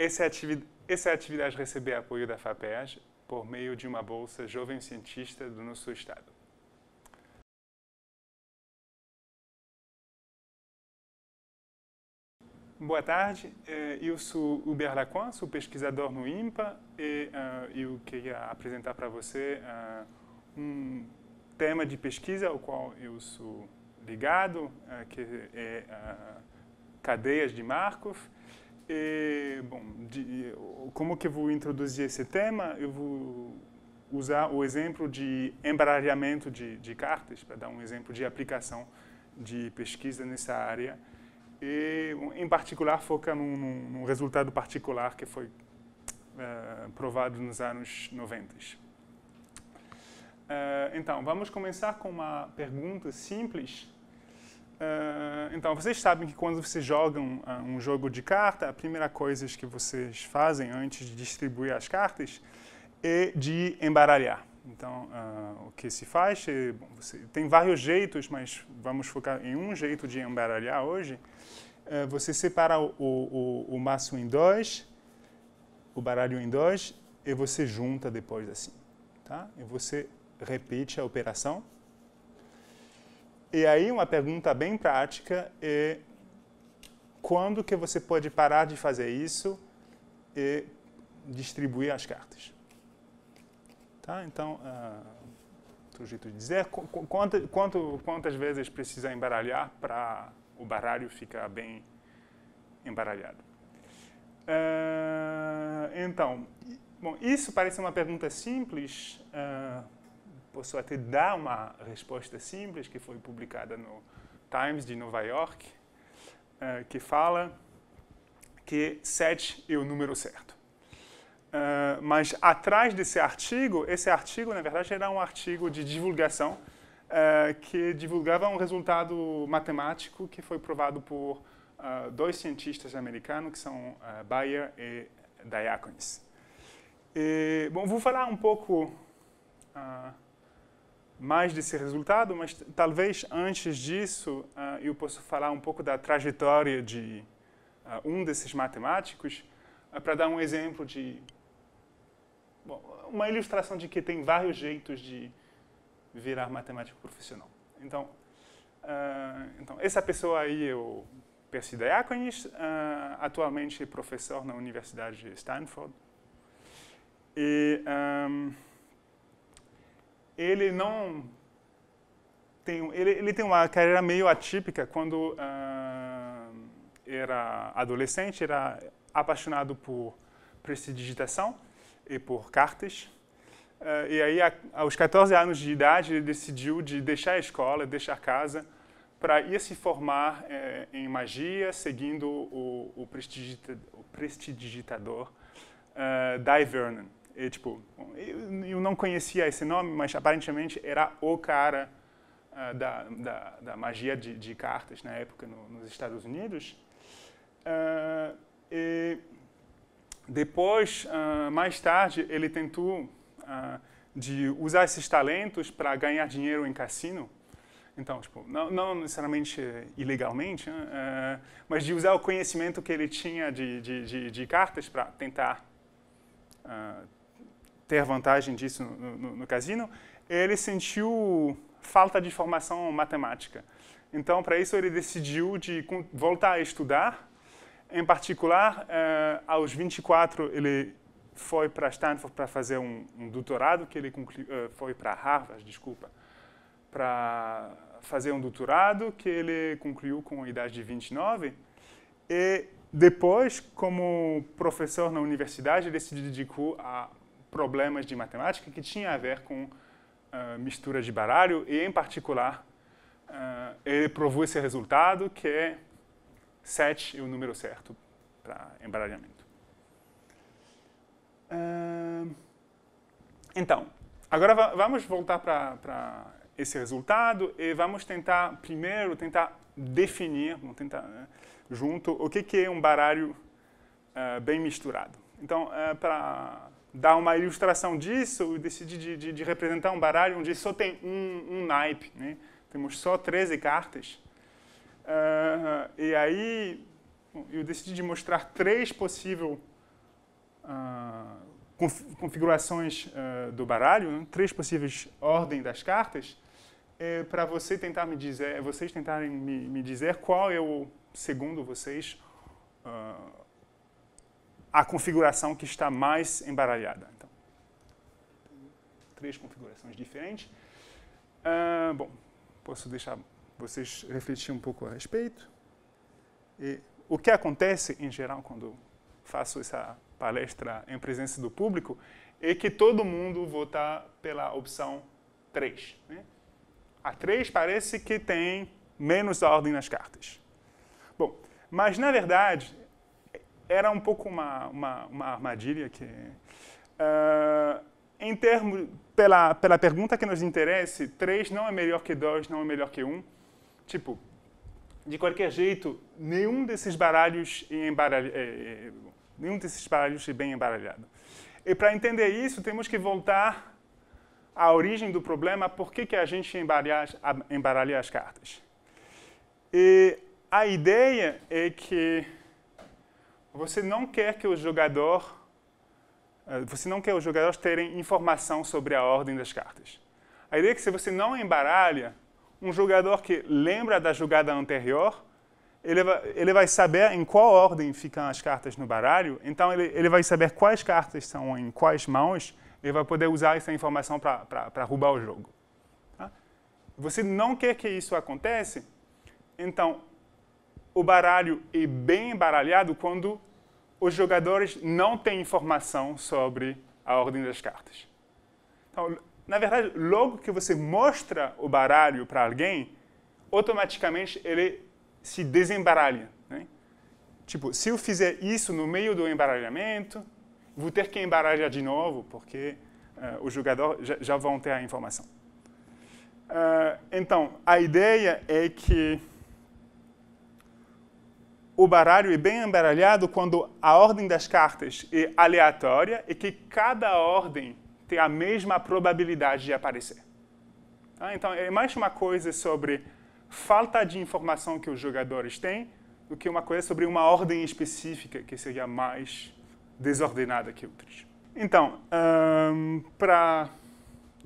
Essa é é atividade, essa atividade recebe apoio da FAPES por meio de uma bolsa Jovem Cientista do nosso Estado. Boa tarde, eh, eu sou Hubert Lacan, sou pesquisador no IMPA e uh, eu queria apresentar para você uh, um tema de pesquisa ao qual eu sou ligado, uh, que é cadeias de Markov. E, bom, de, como que vou introduzir esse tema? Eu vou usar o exemplo de embaralhamento de, de cartas, para dar um exemplo de aplicação de pesquisa nessa área. E, em particular, foca num, num resultado particular que foi uh, provado nos anos 90. Uh, eh, então, vamos começar com uma pergunta simples ah, então, vocês sabem que quando vocês jogam uh, um jogo de carta, a primeira coisa que vocês fazem antes de distribuir as cartas é de embaralhar. Então, uh, o que se faz é, bom, você, tem vários jeitos, mas vamos focar em um jeito de embaralhar hoje. você separa o, o, o, o maço em dois, o baralho em dois, e você junta depois assim. Tá? E você repete a operação e aí uma pergunta bem prática é quando que você pode parar de fazer isso e distribuir as cartas? Tá? Então, uh, ah, outro jeito de dizer, quanta, quanto, quantas vezes precisa embaralhar para o baralho ficar bem embaralhado? Uh, então, bom, isso parece uma pergunta simples, uh, posso até dar uma resposta simples que foi publicada no Times de Nova York, uh, que fala que 7 é o número certo. Uh, mas atrás desse artigo, esse artigo, na verdade, era um artigo de divulgação uh, que divulgava um resultado matemático que foi provado por dois cientistas americanos, que são Bayer e Diaconis. E, bom, vou falar um pouco Uh, mais desse resultado, mas talvez antes disso uh, eu possa falar um pouco da trajetória de uh, um desses matemáticos uh, para dar um exemplo de bom, uma ilustração de que tem vários jeitos de virar matemático profissional. Então, então essa pessoa aí é o Percy Diáconis, atualmente é professor na Universidade de Stanford e um, ele não tem, ele, ele tem uma carreira meio atípica. Quando ah, era adolescente, era apaixonado por prestidigitação e por cartas. Ah, e aí, a, aos 14 anos de idade, ele decidiu de deixar a escola, deixar casa, para ir se formar eh, em magia, seguindo o, o prestidigitador, o prestidigitador uh, Vernon. E, tipo, eu não conhecia esse nome, mas aparentemente era o cara uh, da, da, da, magia de, de, cartas na época no, nos Estados Unidos. Uh, e depois, uh, mais tarde, ele tentou de usar esses talentos para ganhar dinheiro em cassino. Então, tipo, não, não necessariamente ilegalmente, né? mas de usar o conhecimento que ele tinha de, de, de, de cartas para tentar Uh, ter vantagem disso no, no, no casino, ele sentiu falta de formação matemática. Então, para isso, ele decidiu de voltar a estudar. Em particular, eh, aos 24, ele foi para Stanford para fazer um, um, doutorado, que ele conclu... Eh, foi para Harvard, desculpa, para fazer um doutorado, que ele concluiu com a idade de 29. E depois, como professor na universidade, ele se dedicou a problemas de matemática que tinha a ver com uh, ah, mistura de baralho e, em particular, uh, ele provou esse resultado que é 7 é o número certo para embaralhamento. Uh, então, agora vamos voltar para esse resultado e vamos tentar, primeiro, tentar definir, vamos tentar né, junto, o que, que é um baralho bem misturado. Então, eh, para dar uma ilustração disso, eu decidi de, de, de representar um baralho onde só tem um, um naipe. Né? Temos só 13 cartas. Uh, e aí eu decidi de mostrar três possíveis uh, ah, conf configurações uh, do baralho, né? três possíveis ordens das cartas, é, para você tentar me dizer, vocês tentarem me, me, dizer qual é o segundo vocês a configuração que está mais embaralhada. Então, três configurações diferentes. Ah, bom, posso deixar vocês refletir um pouco a respeito. E o que acontece, em geral, quando faço essa palestra em presença do público, é que todo mundo vota pela opção 3. Né? A 3 parece que tem menos ordem nas cartas. Bom, mas na verdade era um pouco uma, uma, uma armadilha que... Uh, em termos, pela, pela pergunta que nos interessa, 3 não é melhor que 2, não é melhor que 1. Um. Tipo, de qualquer jeito, nenhum desses baralhos é, nenhum desses baralhos é bem embaralhado. E para entender isso, temos que voltar à origem do problema, por que, que a gente embaralha, embaralha as cartas. E a ideia é que você não quer que o jogador, eh, você não quer os jogadores terem informação sobre a ordem das cartas. A ideia é que se você não embaralha, um jogador que lembra da jogada anterior, ele vai, ele vai saber em qual ordem ficam as cartas no baralho, então ele, ele vai saber quais cartas são em quais mãos, ele vai poder usar essa informação para roubar o jogo. Tá? Você não quer que isso aconteça, então o baralho é bem embaralhado quando os jogadores não têm informação sobre a ordem das cartas. Então, na verdade, logo que você mostra o baralho para alguém, automaticamente ele se desembaralha. Né? Tipo, se eu fizer isso no meio do embaralhamento, vou ter que embaralhar de novo, porque uh, o jogador já, já vão ter a informação. Uh, então, a ideia é que o baralho é bem embaralhado quando a ordem das cartas é aleatória e que cada ordem tem a mesma probabilidade de aparecer. Ah, então, é mais uma coisa sobre falta de informação que os jogadores têm do que uma coisa sobre uma ordem específica que seria mais desordenada que outras. Então, um, para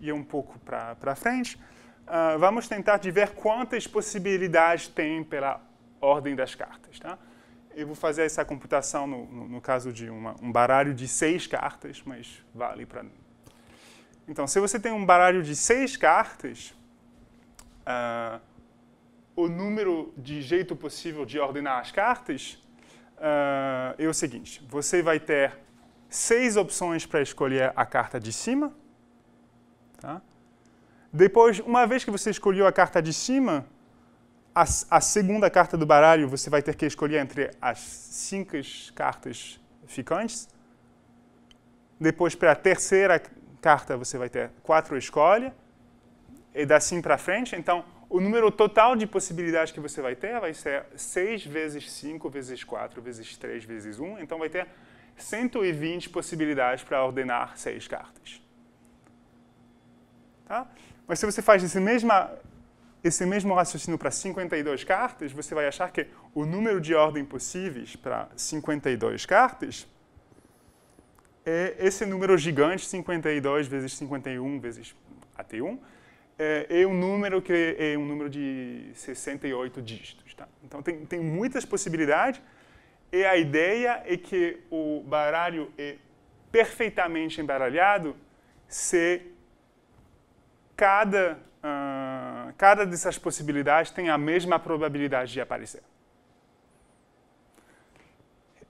ir um pouco para frente, uh, vamos tentar de ver quantas possibilidades tem pela ordem das cartas. Tá? Eu vou fazer essa computação no, no, no caso de uma, um baralho de seis cartas, mas vale para... Então, se você tem um baralho de seis cartas, uh, o número de jeito possível de ordenar as cartas uh, é o seguinte, você vai ter seis opções para escolher a carta de cima, tá? Depois, uma vez que você escolheu a carta de cima, a, a, segunda carta do baralho, você vai ter que escolher entre as cinco cartas ficantes. Depois, para a terceira carta, você vai ter quatro escolhas. E assim para frente. Então, o número total de possibilidades que você vai ter vai ser 6 vezes 5 vezes 4 vezes 3 vezes 1. Então, vai ter 120 possibilidades para ordenar seis cartas. Tá? Mas se você faz essa mesma esse mesmo raciocínio para 52 cartas, você vai achar que o número de ordem possíveis para 52 cartas é esse número gigante, 52 vezes 51 vezes até 1, é, um número que é um número de 68 dígitos. Tá? Então tem, tem muitas possibilidades e a ideia é que o baralho é perfeitamente embaralhado se cada... Hum, cada dessas possibilidades tem a mesma probabilidade de aparecer.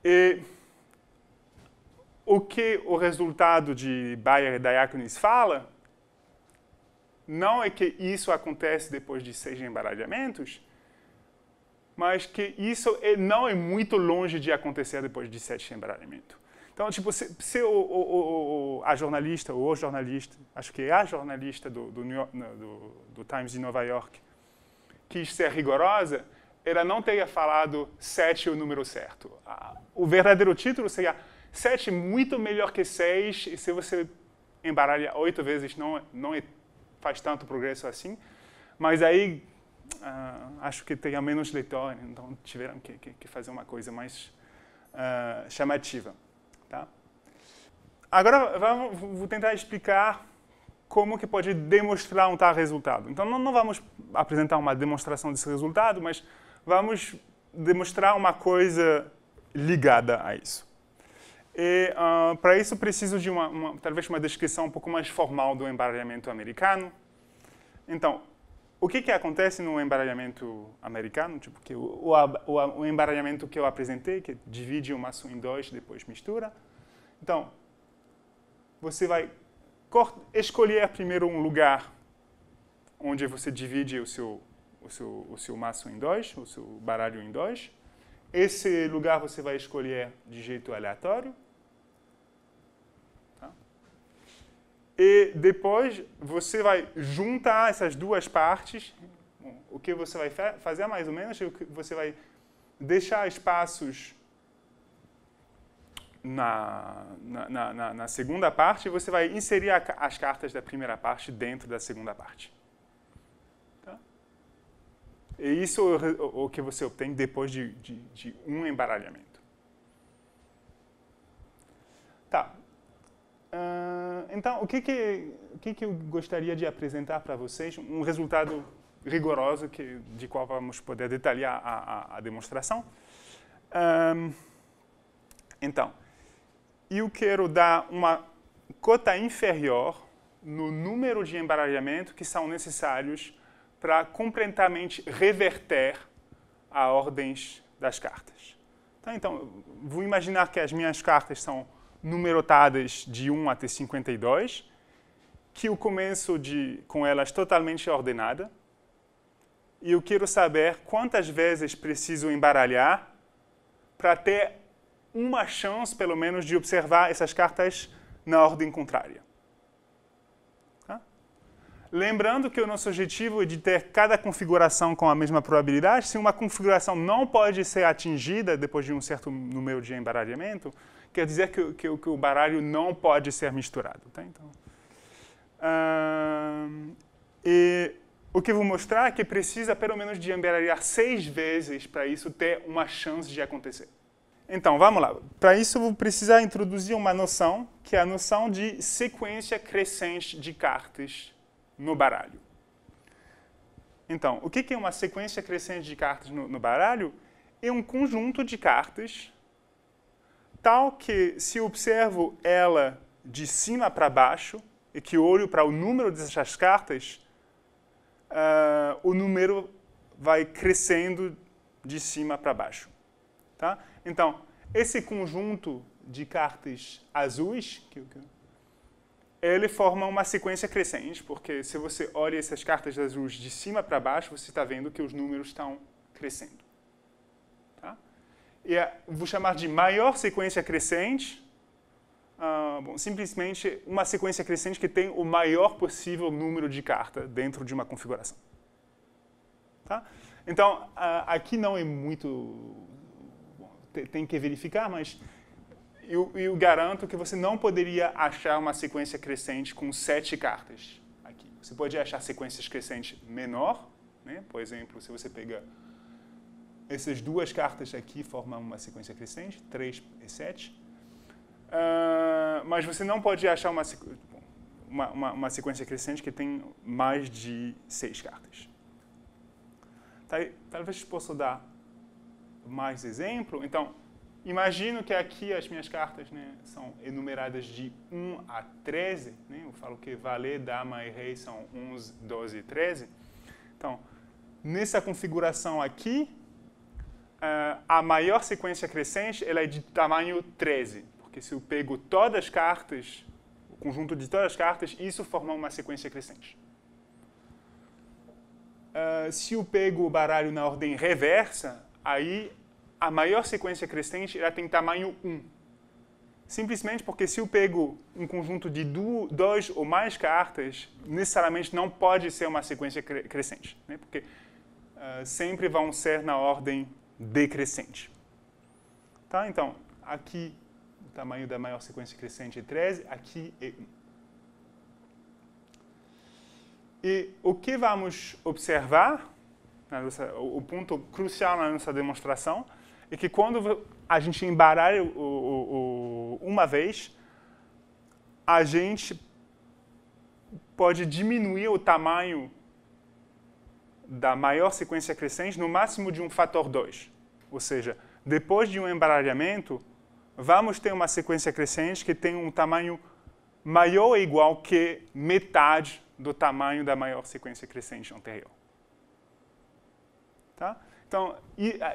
E o que o resultado de Bayer e Diaconis fala não é que isso acontece depois de seis embaralhamentos, mas que isso é, não é muito longe de acontecer depois de sete embaralhamentos. Então, tipo, se, se o, o, o, a jornalista, ou o jornalista, acho que é a jornalista do, do, York, né, do, do Times de Nova York, quis ser rigorosa, ela não teria falado sete é o número certo. O verdadeiro título seria sete muito melhor que seis, e se você embaralha oito vezes, não, não é, faz tanto progresso assim. Mas aí, uh, acho que teria menos leitores, então tiveram que, que, que fazer uma coisa mais uh, chamativa. Tá? Agora vou tentar explicar como que pode demonstrar um tal resultado. Então não, não vamos apresentar uma demonstração desse resultado, mas vamos demonstrar uma coisa ligada a isso. E uh, para isso preciso de uma, uma, talvez uma descrição um pouco mais formal do embaralhamento americano. Então, o que, que acontece no embaralhamento americano? Tipo, que o, o, o embaralhamento que eu apresentei, que divide o maço em dois, depois mistura. Então, você vai escolher primeiro um lugar onde você divide o seu, o seu, o seu maço em dois, o seu baralho em dois. Esse lugar você vai escolher de jeito aleatório E depois você vai juntar essas duas partes. O que você vai fazer é mais ou menos é que você vai deixar espaços na, na, na, na segunda parte e você vai inserir a, as cartas da primeira parte dentro da segunda parte. Tá? E isso é o, o que você obtém depois de, de, de um embaralhamento. Tá, ah, então, o que que, o que que eu gostaria de apresentar para vocês? Um resultado rigoroso que, de qual vamos poder detalhar a, a, a demonstração. Um, então, eu quero dar uma cota inferior no número de embaralhamento que são necessários para completamente reverter a ordens das cartas. Então, então, vou imaginar que as minhas cartas são numerotadas de 1 até 52, que o começo de, com elas totalmente ordenada, e eu quero saber quantas vezes preciso embaralhar para ter uma chance, pelo menos, de observar essas cartas na ordem contrária. Tá? Lembrando que o nosso objetivo é de ter cada configuração com a mesma probabilidade. Se uma configuração não pode ser atingida depois de um certo número de embaralhamento, quer dizer que, que, que o baralho não pode ser misturado. Tá? Então, e o que vou mostrar é que precisa pelo menos de embaralhar seis vezes para isso ter uma chance de acontecer. Então, vamos lá. Para isso, vou precisar introduzir uma noção, que é a noção de sequência crescente de cartas no baralho. Então, o que é uma sequência crescente de cartas no, baralho? É um conjunto de cartas tal que se observo ela de cima para baixo e que olho para o número dessas cartas, uh, o número vai crescendo de cima para baixo. Tá? Então, esse conjunto de cartas azuis, ele forma uma sequência crescente, porque se você olha essas cartas azuis de cima para baixo, você está vendo que os números estão crescendo. É, vou chamar de maior sequência crescente, ah, bom, simplesmente uma sequência crescente que tem o maior possível número de cartas dentro de uma configuração. Tá? Então, aqui não é muito... tem que verificar, mas eu, eu, garanto que você não poderia achar uma sequência crescente com sete cartas aqui. Você pode achar sequências crescentes menor, né? por exemplo, se você pega essas duas cartas aqui formam uma sequência crescente, 3 e 7. Uh, ah, mas você não pode achar uma, uma, uma, uma, sequência crescente que tem mais de 6 cartas. Tá talvez possa dar mais exemplo. Então, imagino que aqui as minhas cartas né, são enumeradas de 1 a 13. Né? Eu falo que valer, dama e rei são 11, 12 e 13. Então, nessa configuração aqui, ah, a maior sequência crescente ela é de tamanho 13, porque se eu pego todas as cartas, o conjunto de todas as cartas, isso forma uma sequência crescente. Uh, se eu pego o baralho na ordem reversa, aí a maior sequência crescente ela tem tamanho 1. Simplesmente porque se eu pego um conjunto de dois ou mais cartas, necessariamente não pode ser uma sequência crescente, né? porque uh, sempre vão ser na ordem decrescente. Tá? Então, aqui o tamanho da maior sequência crescente é 13, aqui é 1. E o que vamos observar, nossa, o ponto crucial na nossa demonstração, é que quando a gente embaralha o, o, o, uma vez, a gente pode diminuir o tamanho da maior sequência crescente no máximo de um fator 2. Ou seja, depois de um embaralhamento, vamos ter uma sequência crescente que tem um tamanho maior ou igual que metade do tamanho da maior sequência crescente anterior. Tá? Então,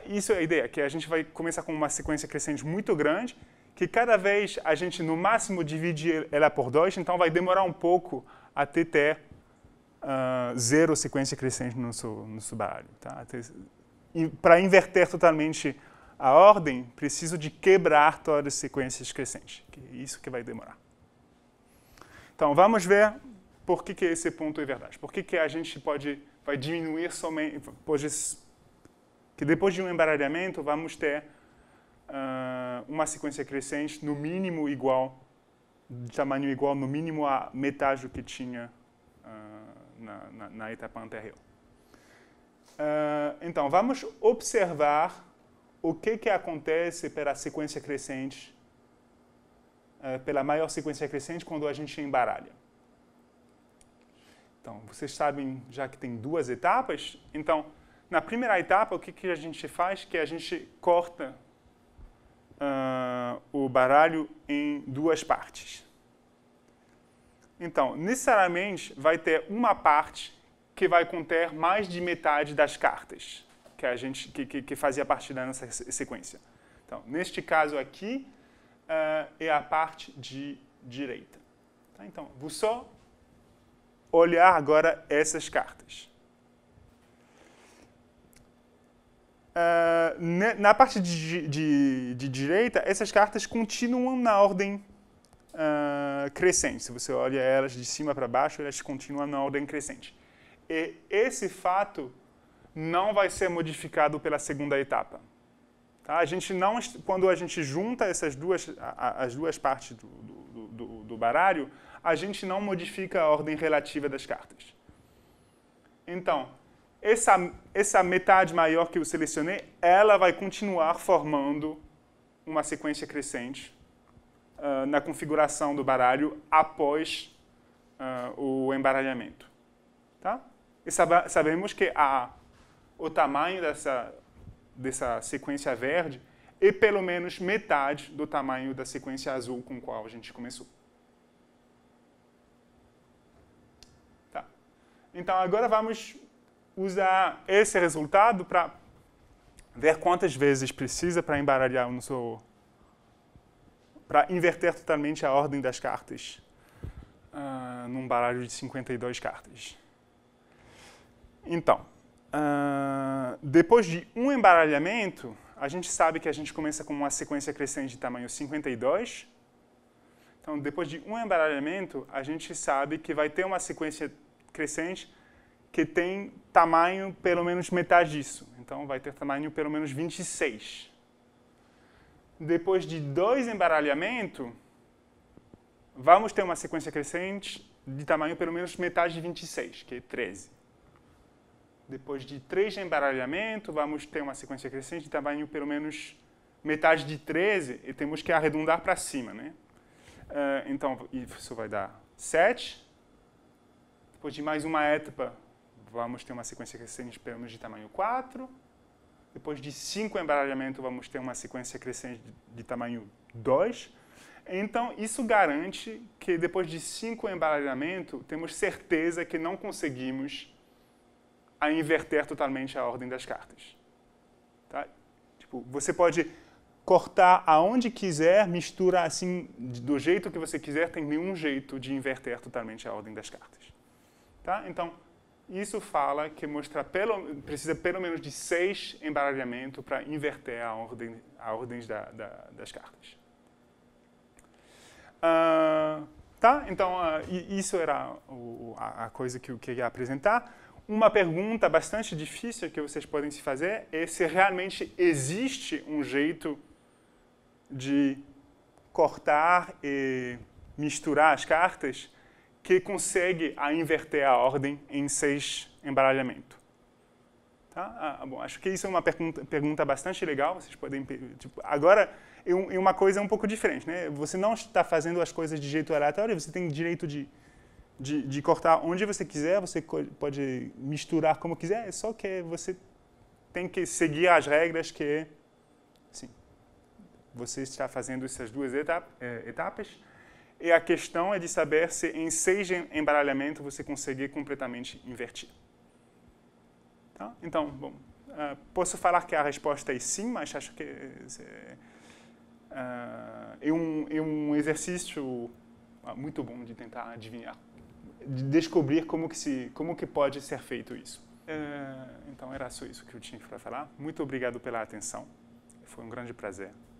isso é a ideia, que a gente vai começar com uma sequência crescente muito grande, que cada vez a gente, no máximo, divide ela por dois, então vai demorar um pouco até ter ah, zero sequência crescente no seu, no seu baralho. Tá? E para inverter totalmente a ordem, preciso de quebrar todas as sequências crescentes. Que é isso que vai demorar. Então, vamos ver por que, que esse ponto é verdade. Por que, que a gente pode vai diminuir somente... Pode, que depois de um embaralhamento, vamos ter uh, uma sequência crescente no mínimo igual, de tamanho igual, no mínimo a metade do que tinha uh, na, na, etapa anterior. Uh, então, vamos observar o que, que acontece pela sequência crescente, uh, pela maior sequência crescente, quando a gente embaralha. Então, vocês sabem já que tem duas etapas. Então, na primeira etapa, o que, que a gente faz? Que a gente corta uh, o baralho em duas partes. Então, necessariamente vai ter uma parte que vai conter mais de metade das cartas que a gente que, que, que fazia parte da nossa sequência. Então, neste caso aqui uh, é a parte de direita. Tá? Então, vou só olhar agora essas cartas. Uh, na parte de, de, de, direita, essas cartas continuam na ordem uh, crescente. Se você olha elas de cima para baixo, elas continuam na ordem crescente. E esse fato não vai ser modificado pela segunda etapa. Tá? A gente não, quando a gente junta essas duas, as duas partes do, do, do, do baralho, a gente não modifica a ordem relativa das cartas. Então, essa, essa metade maior que eu selecionei, ela vai continuar formando uma sequência crescente ah, na configuração do baralho após uh, o embaralhamento. Tá? E sab sabemos que a, o tamanho dessa, dessa sequência verde é pelo menos metade do tamanho da sequência azul com qual a gente começou. Tá. Então, agora vamos usar esse resultado para ver quantas vezes precisa para embaralhar o nosso para inverter totalmente a ordem das cartas uh, num baralho de 52 cartas. Então, uh, depois de um embaralhamento, a gente sabe que a gente começa com uma sequência crescente de tamanho 52. Então, depois de um embaralhamento, a gente sabe que vai ter uma sequência crescente que tem tamanho pelo menos metade disso. Então, vai ter tamanho pelo menos 26 depois de dois embaralhamentos, vamos ter uma sequência crescente de tamanho pelo menos metade de 26, que é 13. Depois de três embaralhamentos, vamos ter uma sequência crescente de tamanho pelo menos metade de 13 e temos que arredondar para cima. Né? Ah, então, isso vai dar 7. Depois de mais uma etapa, vamos ter uma sequência crescente pelo menos de tamanho 4. Depois de 5 embaralhamentos, vamos ter uma sequência crescente de tamanho 2. Então, isso garante que depois de 5 embaralhamentos, temos certeza que não conseguimos a inverter totalmente a ordem das cartas. Tá? Tipo, você pode cortar aonde quiser, mistura assim do jeito que você quiser, tem nenhum jeito de inverter totalmente a ordem das cartas. Tá? Então, isso fala que mostra pelo, precisa pelo menos de seis embaralhamentos para inverter a ordem, a ordem da, da, das cartas. Uh, tá? Então, uh, isso era o, a, a, coisa que eu queria apresentar. Uma pergunta bastante difícil que vocês podem se fazer é se realmente existe um jeito de cortar e misturar as cartas que consegue a inverter a ordem em seis embaralhamento. Tá? Ah, ah, bom, acho que isso é uma pergunta, pergunta bastante legal. Vocês podem tipo, agora e, uma coisa é um pouco diferente, né? Você não está fazendo as coisas de jeito aleatório. Você tem direito de, de, de cortar onde você quiser. Você pode misturar como quiser. Só que você tem que seguir as regras que, sim, você está fazendo essas duas eh, etapas. etapas e a questão é de saber se em seis embaralhamento você consegue completamente invertir. Tá? Então, bom, uh, posso falar que a resposta é sim, mas acho que uh, é, um, é um exercício ah, muito bom de tentar adivinhar, de descobrir como que, se, como que pode ser feito isso. Uh, então, era só isso que eu tinha para falar. Muito obrigado pela atenção. Foi um grande prazer.